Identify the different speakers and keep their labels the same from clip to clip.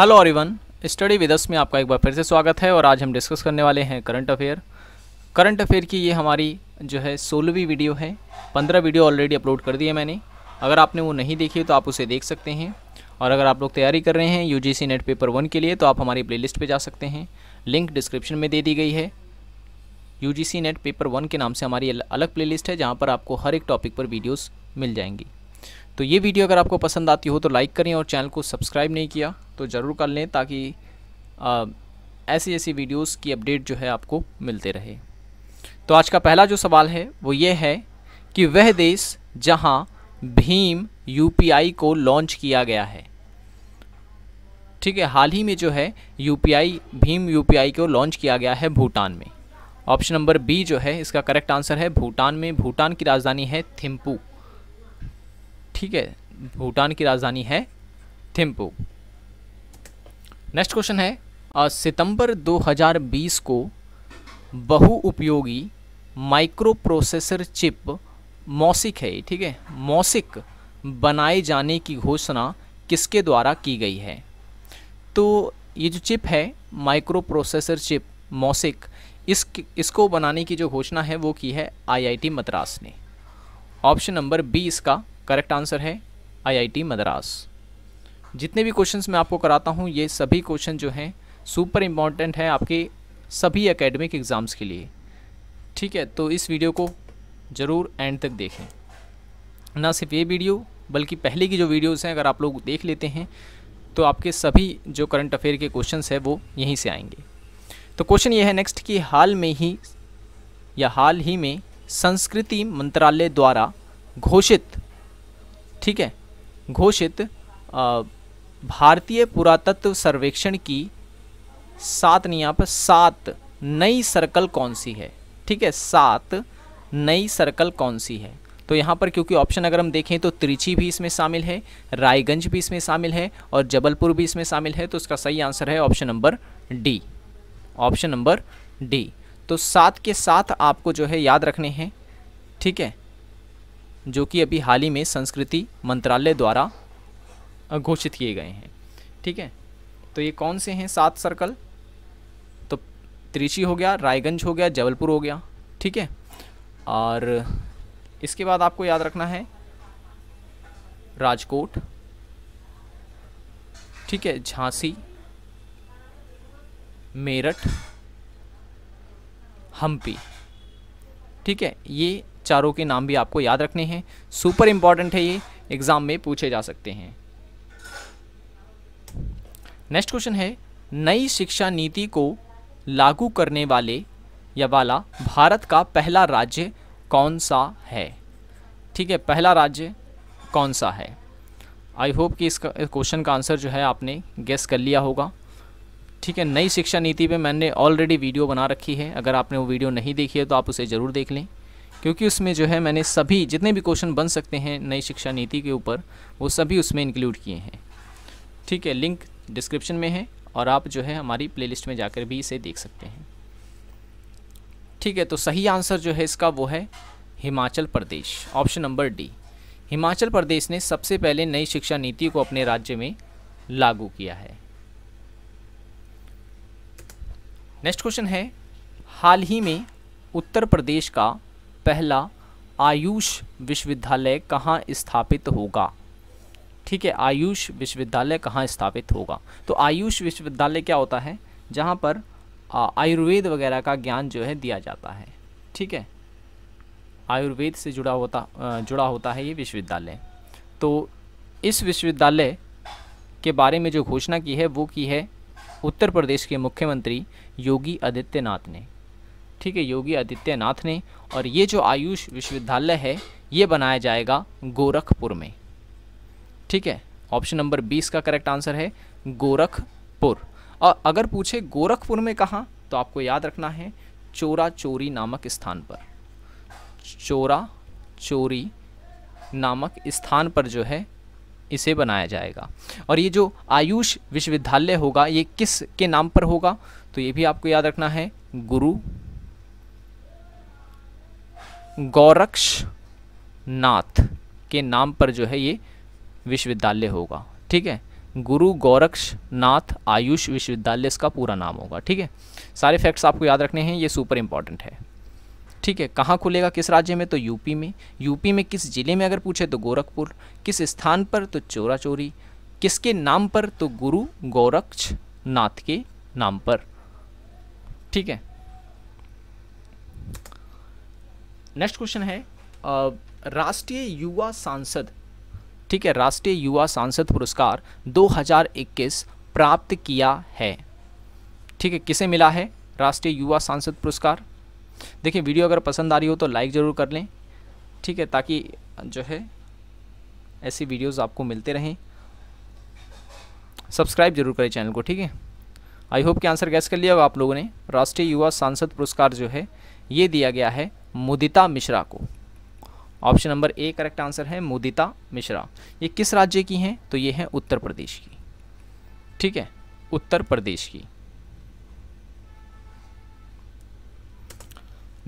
Speaker 1: hello everyone study with us में आपका एक बार फिर से स्वागत है और आज हम डिस्कस करने वाले हैं करंट अफेयर करंट अफेयर की ये हमारी जो है सोलहवीं वीडियो है पंद्रह वीडियो ऑलरेडी अपलोड कर दी है मैंने अगर आपने वो नहीं देखी तो आप उसे देख सकते हैं और अगर आप लोग तैयारी कर रहे हैं यू नेट पेपर वन के लिए तो आप हमारी लिस्ट पर जा सकते हैं लिंक डिस्क्रिप्शन में दे दी गई है यू नेट पेपर वन के नाम से हमारी अलग लिस्ट है जहाँ पर आपको हर एक टॉपिक पर वीडियोज़ मिल जाएंगी तो ये वीडियो अगर आपको पसंद आती हो तो लाइक करें और चैनल को सब्सक्राइब नहीं किया तो ज़रूर कर लें ताकि ऐसी ऐसी वीडियोस की अपडेट जो है आपको मिलते रहे तो आज का पहला जो सवाल है वो ये है कि वह देश जहां भीम यूपीआई को लॉन्च किया गया है ठीक है हाल ही में जो है यूपीआई भीम यूपीआई को लॉन्च किया गया है भूटान में ऑप्शन नंबर बी जो है इसका करेक्ट आंसर है भूटान में भूटान की राजधानी है थिम्पू ठीक है भूटान की राजधानी है थिम्पू नेक्स्ट क्वेश्चन है सितंबर 2020 को बहुउपयोगी माइक्रो प्रोसेसर चिप मौसिक है ठीक है मौसिक बनाए जाने की घोषणा किसके द्वारा की गई है तो ये जो चिप है माइक्रो प्रोसेसर चिप मौसिक इस इसको बनाने की जो घोषणा है वो की है आईआईटी मद्रास ने ऑप्शन नंबर बी इसका करेक्ट आंसर है आईआईटी मद्रास जितने भी क्वेश्चंस मैं आपको कराता हूँ ये सभी क्वेश्चन जो हैं सुपर इम्पॉर्टेंट हैं आपके सभी एकेडमिक एग्ज़ाम्स के लिए ठीक है तो इस वीडियो को ज़रूर एंड तक देखें ना सिर्फ ये वीडियो बल्कि पहले की जो वीडियोज़ हैं अगर आप लोग देख लेते हैं तो आपके सभी जो करंट अफेयर के क्वेश्चन हैं वो यहीं से आएंगे तो क्वेश्चन ये है नेक्स्ट कि हाल में ही या हाल ही में संस्कृति मंत्रालय द्वारा घोषित ठीक है घोषित भारतीय पुरातत्व सर्वेक्षण की सात नहीं पर सात नई सर्कल कौन सी है ठीक है सात नई सर्कल कौन सी है तो यहाँ पर क्योंकि ऑप्शन अगर हम देखें तो त्रिची भी इसमें शामिल है रायगंज भी इसमें शामिल है और जबलपुर भी इसमें शामिल है तो उसका सही आंसर है option number D option number D तो सात के साथ आपको जो है याद रखने हैं ठीक है जो कि अभी हाल ही में संस्कृति मंत्रालय द्वारा घोषित किए गए हैं ठीक है तो ये कौन से हैं सात सर्कल तो त्रिची हो गया रायगंज हो गया जबलपुर हो गया ठीक है और इसके बाद आपको याद रखना है राजकोट ठीक है झांसी मेरठ हम्पी ठीक है ये चारों के नाम भी आपको याद रखने हैं सुपर इम्पॉर्टेंट है ये एग्ज़ाम में पूछे जा सकते हैं नेक्स्ट क्वेश्चन है नई शिक्षा नीति को लागू करने वाले या वाला भारत का पहला राज्य कौन सा है ठीक है पहला राज्य कौन सा है आई होप कि इसका क्वेश्चन का आंसर जो है आपने गेस कर लिया होगा ठीक है नई शिक्षा नीति पे मैंने ऑलरेडी वीडियो बना रखी है अगर आपने वो वीडियो नहीं देखी है तो आप उसे ज़रूर देख लें क्योंकि उसमें जो है मैंने सभी जितने भी क्वेश्चन बन सकते हैं नई शिक्षा नीति के ऊपर वो सभी उसमें इंक्लूड किए हैं ठीक है लिंक डिस्क्रिप्शन में है और आप जो है हमारी प्लेलिस्ट में जाकर भी इसे देख सकते हैं ठीक है तो सही आंसर जो है इसका वो है Himachal Pradesh option number D Himachal Pradesh ने सबसे पहले नई शिक्षा नीति को अपने राज्य में लागू किया है नेक्स्ट क्वेश्चन है हाल ही में उत्तर प्रदेश का पहला आयुष विश्वविद्यालय कहाँ स्थापित होगा ठीक है आयुष विश्वविद्यालय कहाँ स्थापित होगा तो आयुष विश्वविद्यालय क्या होता है जहाँ पर आयुर्वेद वगैरह का ज्ञान जो है दिया जाता है ठीक है आयुर्वेद से जुड़ा होता जुड़ा होता है ये विश्वविद्यालय तो इस विश्वविद्यालय के बारे में जो घोषणा की है वो की है उत्तर प्रदेश के मुख्यमंत्री योगी आदित्यनाथ ने ठीक है योगी आदित्यनाथ ने और ये जो आयुष विश्वविद्यालय है ये बनाया जाएगा गोरखपुर में ठीक है ऑप्शन नंबर बीस का करेक्ट आंसर है गोरखपुर और अगर पूछे गोरखपुर में कहाँ तो आपको याद रखना है चोरा चोरी नामक स्थान पर चोरा चोरी नामक स्थान पर जो है इसे बनाया जाएगा और ये जो आयुष विश्वविद्यालय होगा ये किस के नाम पर होगा तो ये भी आपको याद रखना है गुरु गौरक्ष नाथ के नाम पर जो है ये विश्वविद्यालय होगा ठीक है गुरु गोरक्षनाथ आयुष विश्वविद्यालय इसका पूरा नाम होगा ठीक है सारे फैक्ट्स आपको याद रखने हैं ये सुपर इंपॉर्टेंट है ठीक है कहाँ खुलेगा किस राज्य में तो यूपी में यूपी में किस ज़िले में अगर पूछे तो गोरखपुर किस स्थान पर तो चोरा चोरी किसके नाम पर तो गुरु गोरक्ष नाथ के नाम पर ठीक है नेक्स्ट क्वेश्चन है राष्ट्रीय युवा सांसद ठीक है राष्ट्रीय युवा सांसद पुरस्कार 2021 प्राप्त किया है ठीक है किसे मिला है राष्ट्रीय युवा सांसद पुरस्कार देखिए वीडियो अगर पसंद आ रही हो तो लाइक ज़रूर कर लें ठीक है ताकि जो है ऐसी वीडियोस आपको मिलते रहें सब्सक्राइब जरूर करें चैनल को ठीक है आई होप कि आंसर गैस कर लिया होगा आप लोगों ने राष्ट्रीय युवा सांसद पुरस्कार जो है ये दिया गया है मुदिता मिश्रा को option number A correct answer है मुदिता मिश्रा ये किस राज्य की हैं तो ये है उत्तर प्रदेश की ठीक है उत्तर प्रदेश की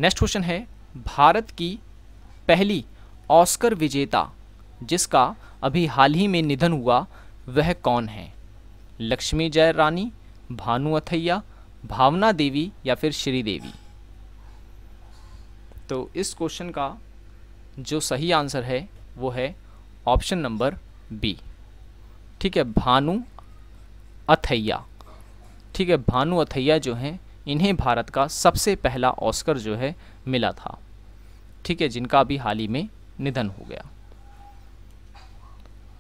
Speaker 1: नेक्स्ट क्वेश्चन है भारत की पहली ऑस्कर विजेता जिसका अभी हाल ही में निधन हुआ वह कौन है लक्ष्मी जय रानी भानु अथैया भावना देवी या फिर श्रीदेवी तो इस क्वेश्चन का जो सही आंसर है वो है ऑप्शन नंबर बी ठीक है भानु अथैया ठीक है भानु अथैया जो हैं इन्हें भारत का सबसे पहला ऑस्कर जो है मिला था ठीक है जिनका अभी हाल ही में निधन हो गया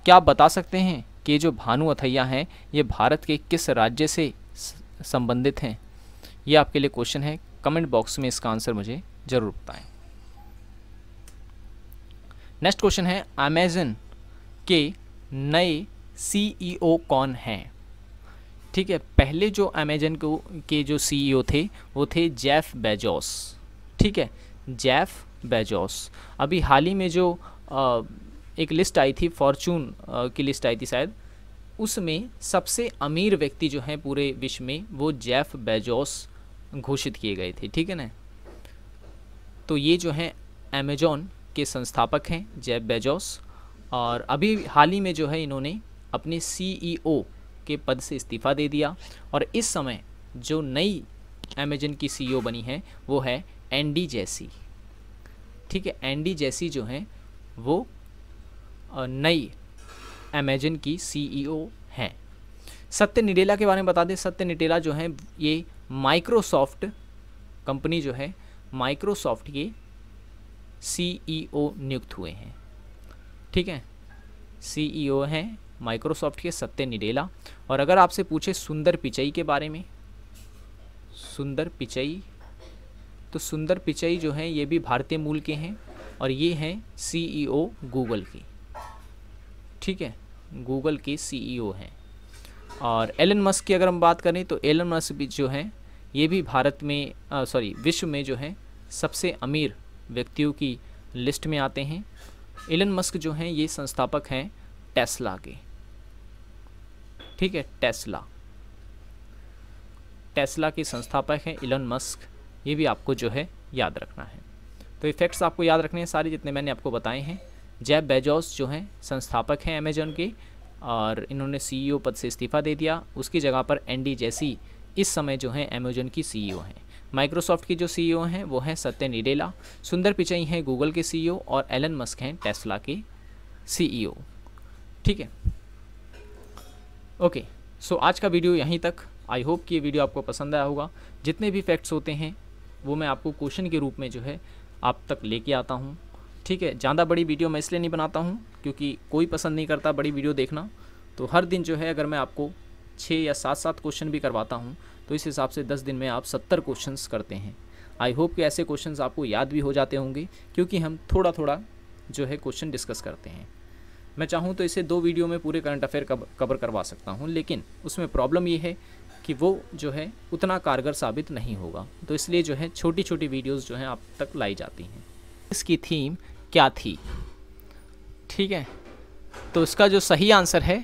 Speaker 1: क्या आप बता सकते हैं कि जो भानु अथैया हैं ये भारत के किस राज्य से संबंधित हैं ये आपके लिए क्वेश्चन है कमेंट बॉक्स में इसका आंसर मुझे ज़रूर बताएं नेक्स्ट क्वेश्चन है अमेजन के नए सीईओ e कौन हैं ठीक है पहले जो अमेजन को के जो सीईओ e थे वो थे जेफ बेजोस ठीक है जेफ बेजोस अभी हाल ही में जो आ, एक लिस्ट आई थी फॉर्चून की लिस्ट आई थी शायद उसमें सबसे अमीर व्यक्ति जो हैं पूरे विश्व में वो जेफ बेजोस घोषित किए गए थे ठीक है ना तो ये जो हैं अमेजॉन के संस्थापक हैं जेब बेजोस और अभी हाल ही में जो है इन्होंने अपने सीईओ e के पद से इस्तीफ़ा दे दिया और इस समय जो नई अमेजन की सीईओ e बनी है वो है एंडी जैसी ठीक है एंडी जैसी जो हैं वो नई अमेजन की सीईओ e हैं सत्य निडेला के बारे में बता दें सत्य निडेला जो है ये माइक्रोसॉफ्ट कंपनी जो है माइक्रोसॉफ्ट ये सीईओ e नियुक्त हुए हैं ठीक है सीईओ e हैं माइक्रोसॉफ्ट के सत्य निडेला और अगर आपसे पूछे सुंदर पिचई के बारे में सुंदर पिचई तो सुंदर पिचई जो हैं ये भी भारतीय मूल के हैं और ये हैं सीईओ गूगल e के ठीक है गूगल के सीईओ हैं और एलन मस्क की अगर हम बात करें तो एलन मस्क भी जो हैं ये भी भारत में सॉरी विश्व में जो हैं सबसे अमीर व्यक्तियों की लिस्ट में आते हैं एलन मस्क जो हैं ये संस्थापक हैं टेस्ला के ठीक है टेस्ला टेस्ला के संस्थापक हैं एलन मस्क ये भी आपको जो है याद रखना है तो इफ़ेक्ट्स आपको याद रखने हैं सारे जितने मैंने आपको बताए हैं जैब बेजोस जो हैं संस्थापक हैं अमेजोन के और इन्होंने सीईओ e पद से इस्तीफ़ा दे दिया उसकी जगह पर एंडी जैसी इस समय जो हैं अमेजोन की सीईओ e हैं माइक्रोसॉफ्ट की जो सीईओ e हैं वो हैं सत्य निडेला सुंदर पिचाई हैं गूगल के सीईओ e और एलन मस्क हैं टेस्ला के सीईओ e ठीक है ओके सो आज का वीडियो यहीं तक आई होप कि ये वीडियो आपको पसंद आया होगा जितने भी फैक्ट्स होते हैं वो मैं आपको क्वेश्चन के रूप में जो है आप तक लेके आता हूँ ठीक है ज़्यादा बड़ी वीडियो मैं इसलिए नहीं बनाता हूँ क्योंकि कोई पसंद नहीं करता बड़ी वीडियो देखना तो हर दिन जो है अगर मैं आपको छः या सात सात क्वेश्चन भी करवाता हूँ तो इस हिसाब से दस दिन में आप सत्तर क्वेश्चन करते हैं आई होप कि ऐसे क्वेश्चन आपको याद भी हो जाते होंगे क्योंकि हम थोड़ा थोड़ा जो है क्वेश्चन डिस्कस करते हैं मैं चाहूँ तो इसे दो वीडियो में पूरे करंट अफेयर कवर करवा सकता हूँ लेकिन उसमें प्रॉब्लम ये है कि वो जो है उतना कारगर साबित नहीं होगा तो इसलिए जो है छोटी छोटी वीडियोस जो हैं आप तक लाई जाती हैं इसकी थीम क्या थी ठीक है तो इसका जो सही आंसर है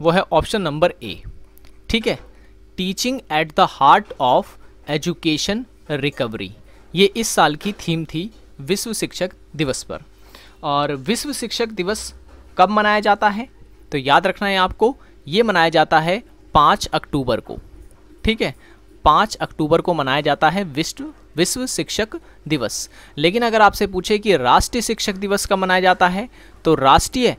Speaker 1: वो है ऑप्शन नंबर ए ठीक है teaching at the heart of education recovery ये इस साल की थीम थी विश्व शिक्षक दिवस पर और विश्व शिक्षक दिवस कब मनाया जाता है तो याद रखना है आपको ये मनाया जाता है पाँच अक्टूबर को ठीक है पाँच अक्टूबर को मनाया जाता है विश्व विश्व शिक्षक दिवस लेकिन अगर आपसे पूछे कि राष्ट्रीय शिक्षक दिवस कब मनाया जाता है तो राष्ट्रीय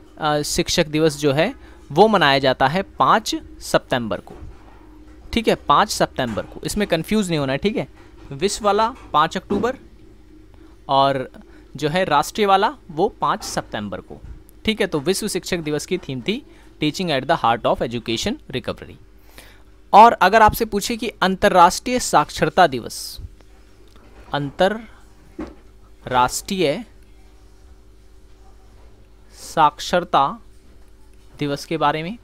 Speaker 1: शिक्षक दिवस जो है वो मनाया जाता है पाँच सितंबर को ठीक है पाँच सितंबर को इसमें कंफ्यूज नहीं होना है ठीक है विश्व वाला पाँच अक्टूबर और जो है राष्ट्रीय वाला वो पाँच सितंबर को ठीक है तो विश्व शिक्षक दिवस की थीम थी teaching at the heart of education recovery और अगर आपसे पूछे कि अंतर्राष्ट्रीय साक्षरता दिवस अंतर्राष्ट्रीय साक्षरता दिवस के बारे में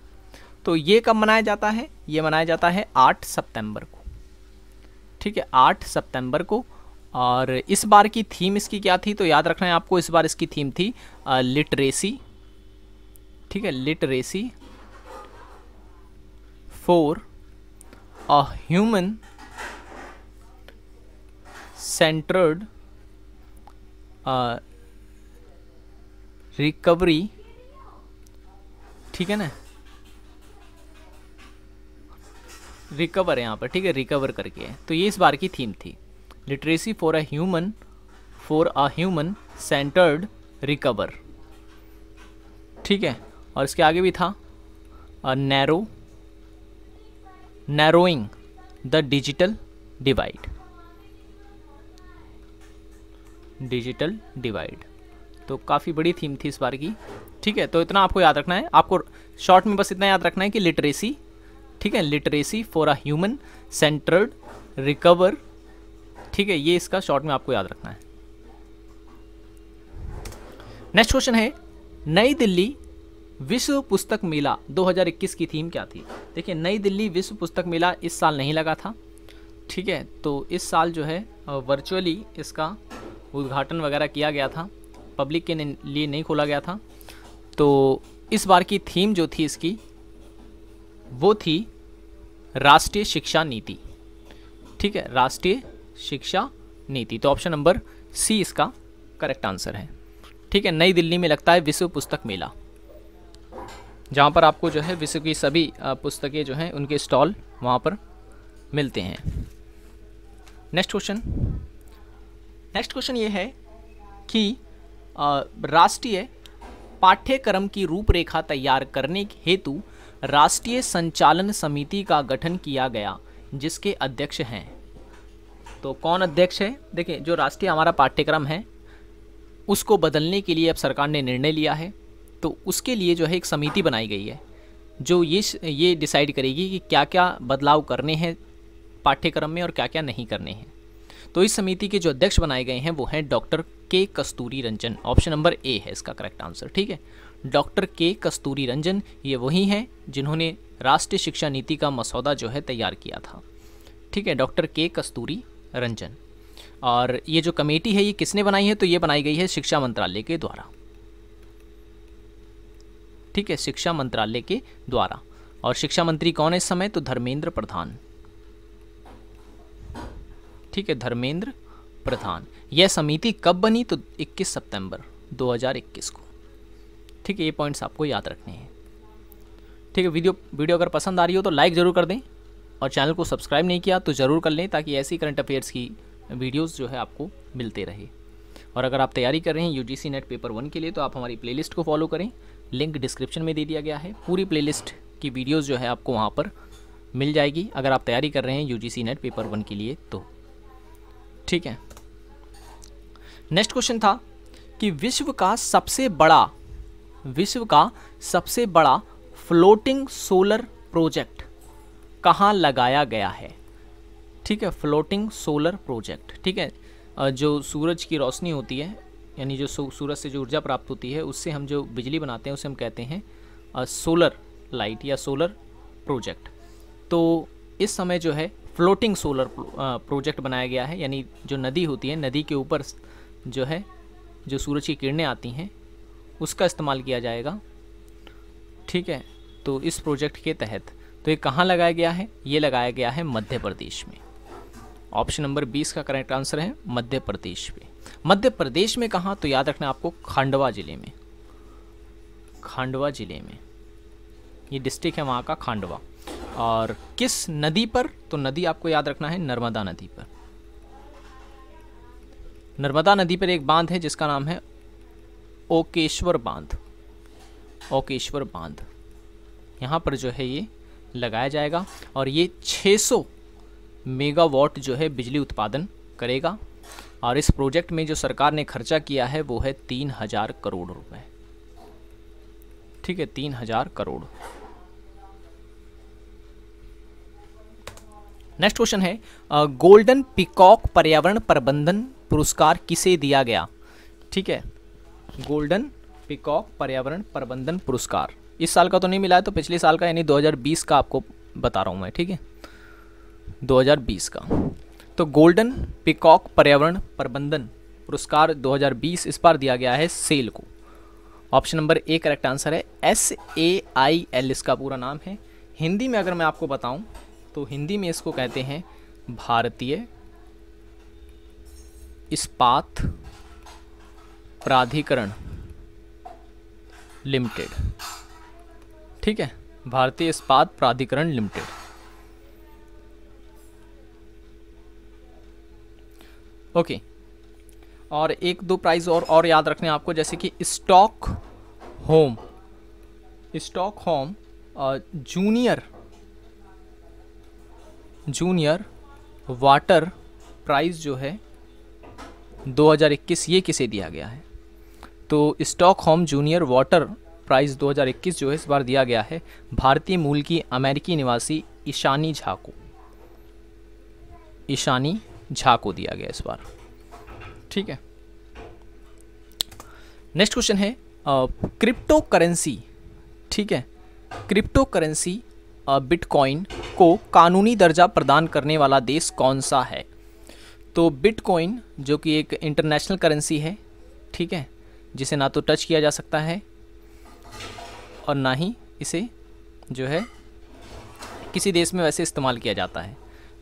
Speaker 1: तो ये कब मनाया जाता है ये मनाया जाता है आठ सितंबर को ठीक है आठ सितंबर को और इस बार की थीम इसकी क्या थी तो याद रखना है आपको इस बार इसकी थीम थी लिटरेसी ठीक है literacy for a human centred recovery ठीक है ना रिकवर है यहाँ पर ठीक है रिकवर करके है तो ये इस बार की थीम थी literacy for a human for a human centred recover ठीक है और इसके आगे भी था narrow narrowing the digital divide digital divide तो काफ़ी बड़ी थीम थी इस बार की ठीक है तो इतना आपको याद रखना है आपको शॉर्ट में बस इतना याद रखना है कि लिटरेसी ठीक है literacy for a human centred recover ठीक है ये इसका शॉर्ट में आपको याद रखना है नेक्स्ट क्वेश्चन है नई दिल्ली विश्व पुस्तक मेला 2021 की थीम क्या थी देखिए नई दिल्ली विश्व पुस्तक मेला इस साल नहीं लगा था ठीक है तो इस साल जो है वर्चुअली इसका उद्घाटन वगैरह किया गया था पब्लिक के लिए नहीं खोला गया था तो इस बार की थीम जो थी इसकी वो थी राष्ट्रीय शिक्षा नीति ठीक है राष्ट्रीय शिक्षा नीति तो ऑप्शन नंबर सी इसका करेक्ट आंसर है ठीक है नई दिल्ली में लगता है विश्व पुस्तक मेला जहाँ पर आपको जो है विश्व की सभी पुस्तकें जो हैं उनके स्टॉल वहाँ पर मिलते हैं नेक्स्ट क्वेश्चन नेक्स्ट क्वेश्चन ये है कि राष्ट्रीय पाठ्यक्रम की रूपरेखा तैयार करने हेतु राष्ट्रीय संचालन समिति का गठन किया गया जिसके अध्यक्ष हैं तो कौन अध्यक्ष है देखिए जो राष्ट्रीय हमारा पाठ्यक्रम है उसको बदलने के लिए अब सरकार ने निर्णय लिया है तो उसके लिए जो है एक समिति बनाई गई है जो ये ये डिसाइड करेगी कि क्या क्या बदलाव करने हैं पाठ्यक्रम में और क्या क्या नहीं करने हैं तो इस समिति के जो अध्यक्ष बनाए गए हैं वो हैं doctor K Kasturirangan option number A है इसका करेक्ट आंसर ठीक है डॉक्टर के कस्तूरी रंजन ये वही हैं जिन्होंने राष्ट्रीय शिक्षा नीति का मसौदा जो है तैयार किया था ठीक है डॉक्टर के कस्तूरी रंजन और ये जो कमेटी है ये किसने बनाई है तो ये बनाई गई है शिक्षा मंत्रालय के द्वारा ठीक है शिक्षा मंत्रालय के द्वारा और शिक्षा मंत्री कौन है इस समय तो धर्मेंद्र प्रधान ठीक है धर्मेंद्र प्रधान यह समिति कब बनी तो 21 सितंबर 2021 को ठीक है ये पॉइंट्स आपको याद रखने हैं ठीक है वीडियो वीडियो अगर पसंद आ रही हो तो लाइक ज़रूर कर दें और चैनल को सब्सक्राइब नहीं किया तो ज़रूर कर लें ताकि ऐसी करंट अफेयर्स की वीडियोस जो है आपको मिलते रहे और अगर आप तैयारी कर रहे हैं यूजीसी नेट पेपर वन के लिए तो आप हमारी प्लेलिस्ट को फॉलो करें लिंक डिस्क्रिप्शन में दे दिया गया है पूरी प्ले की वीडियोज़ जो है आपको वहाँ पर मिल जाएगी अगर आप तैयारी कर रहे हैं यू नेट पेपर वन के लिए तो ठीक है नेक्स्ट क्वेश्चन था कि विश्व का सबसे बड़ा विश्व का सबसे बड़ा फ्लोटिंग सोलर प्रोजेक्ट कहाँ लगाया गया है ठीक है फ्लोटिंग सोलर प्रोजेक्ट ठीक है जो सूरज की रोशनी होती है यानी जो सूरज से जो ऊर्जा प्राप्त होती है उससे हम जो बिजली बनाते हैं उसे हम कहते हैं सोलर लाइट या सोलर प्रोजेक्ट तो इस समय जो है फ्लोटिंग सोलर प्रोजेक्ट बनाया गया है यानी जो नदी होती है नदी के ऊपर जो है जो सूरज की किरणें आती हैं उसका इस्तेमाल किया जाएगा ठीक है तो इस प्रोजेक्ट के तहत तो ये कहाँ लगाया गया है ये लगाया गया है मध्य प्रदेश में ऑप्शन नंबर बीस का करेक्ट आंसर है मध्य प्रदेश में मध्य प्रदेश में कहाँ तो याद रखना आपको खांडवा ज़िले में खांडवा ज़िले में ये डिस्ट्रिक्ट है वहाँ का खांडवा और किस नदी पर तो नदी आपको याद रखना है नर्मदा नदी पर नर्मदा नदी पर एक बांध है जिसका नाम है ओकेश्वर बांध ओकेश्वर बांध यहाँ पर जो है ये लगाया जाएगा और ये 600 मेगावाट जो है बिजली उत्पादन करेगा और इस प्रोजेक्ट में जो सरकार ने खर्चा किया है वो है तीन हज़ार करोड़ रुपए ठीक है तीन हज़ार करोड़ नेक्स्ट क्वेश्चन है गोल्डन पिकॉक पर्यावरण प्रबंधन पुरस्कार किसे दिया गया ठीक है गोल्डन पिकॉक पर्यावरण प्रबंधन पुरस्कार इस साल का तो नहीं मिला है तो पिछले साल का यानी 2020 का आपको बता रहा हूँ मैं ठीक है 2020 का तो गोल्डन पिकॉक पर्यावरण प्रबंधन पुरस्कार 2020 इस बार दिया गया है सेल को option number A correct answer है एस ए आई एल इसका पूरा नाम है हिंदी में अगर मैं आपको बताऊं तो हिंदी में इसको कहते हैं भारतीय इस्पात प्राधिकरण लिमिटेड ठीक है भारतीय इस्पात प्राधिकरण लिमिटेड ओके और एक दो प्राइस और और याद रखने आपको जैसे कि Stockholm Stockholm junior junior water price जो है 2021 ये किसे दिया गया है तो Stockholm junior water prize 2021 जो है इस बार दिया गया है भारतीय मूल की अमेरिकी निवासी ईशानी झा को ईशानी झा को दिया गया इस बार ठीक है नेक्स्ट क्वेश्चन है क्रिप्टो करेंसी ठीक है क्रिप्टो करेंसी बिटकॉइन को कानूनी दर्जा प्रदान करने वाला देश कौन सा है तो बिटकॉइन जो कि एक इंटरनेशनल करेंसी है ठीक है जिसे ना तो टच किया जा सकता है और ना ही इसे जो है किसी देश में वैसे इस्तेमाल किया जाता है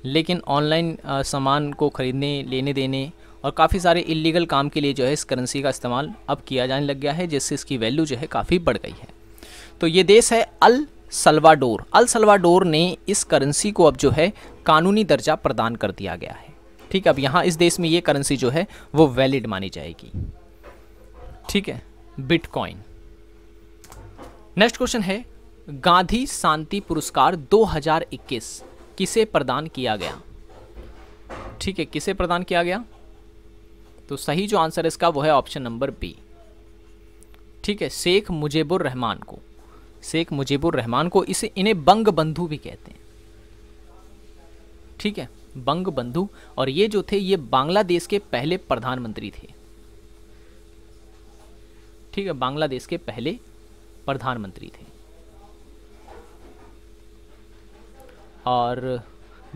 Speaker 1: लेकिन ऑनलाइन सामान को ख़रीदने लेने देने और काफ़ी सारे इलीगल काम के लिए जो है इस करेंसी का इस्तेमाल अब किया जाने लग गया है जिससे इसकी वैल्यू जो है काफ़ी बढ़ गई है तो ये देश है अल सलवाडोर अल सलवाडोर ने इस करेंसी को अब जो है कानूनी दर्जा प्रदान कर दिया गया है ठीक है अब यहाँ इस देश में ये करेंसी जो है वो वैलिड मानी जाएगी ठीक है बिटकॉइन नेक्स्ट क्वेश्चन है गांधी शांति पुरस्कार 2021 किसे प्रदान किया गया ठीक है किसे प्रदान किया गया तो सही जो आंसर इसका वो है ऑप्शन नंबर बी ठीक है शेख मुजीबुर रहमान को शेख मुजीबुर रहमान को इसे इन्हें बंग बंधु भी कहते हैं ठीक है बंग बंधु और ये जो थे ये बांग्लादेश के पहले प्रधानमंत्री थे ठीक है बांग्लादेश के पहले प्रधानमंत्री थे और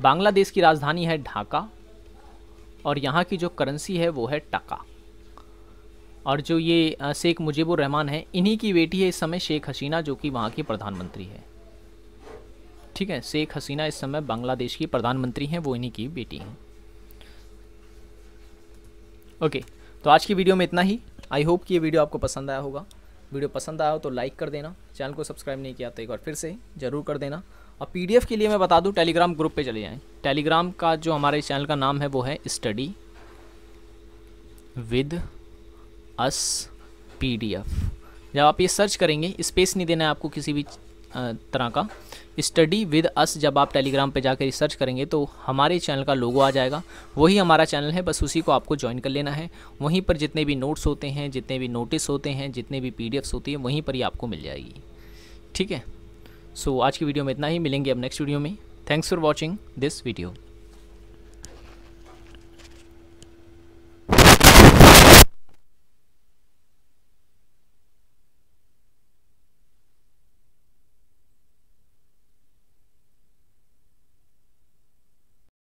Speaker 1: बांग्लादेश की राजधानी है ढाका और यहाँ की जो करेंसी है वो है टका और जो ये शेख मुजीबुर रहमान है इन्हीं की बेटी है इस समय शेख हसीना जो कि वहाँ की प्रधानमंत्री है ठीक है शेख हसीना इस समय बांग्लादेश की प्रधानमंत्री हैं वो इन्हीं की बेटी हैं ओके तो आज की वीडियो में इतना ही आई होप कि ये वीडियो आपको पसंद आया होगा वीडियो पसंद आया हो तो लाइक कर देना चैनल को सब्सक्राइब नहीं किया तो एक बार फिर से ज़रूर कर देना और पीडीएफ के लिए मैं बता दूं टेलीग्राम ग्रुप पे चले जाएं टेलीग्राम का जो हमारे चैनल का नाम है वो है स्टडी विद अस पीडीएफ जब आप ये सर्च करेंगे स्पेस नहीं देना है आपको किसी भी तरह का स्टडी विद अस जब आप टेलीग्राम पे जाकर रिसर्च करेंगे तो हमारे चैनल का लोगो आ जाएगा वही हमारा चैनल है बस उसी को आपको ज्वाइन कर लेना है वहीं पर जितने भी नोट्स होते हैं जितने भी नोटिस होते हैं जितने भी पी होती है वहीं पर ही आपको मिल जाएगी ठीक है सो so, आज की वीडियो में इतना ही मिलेंगे अब नेक्स्ट वीडियो में thanks for watching this video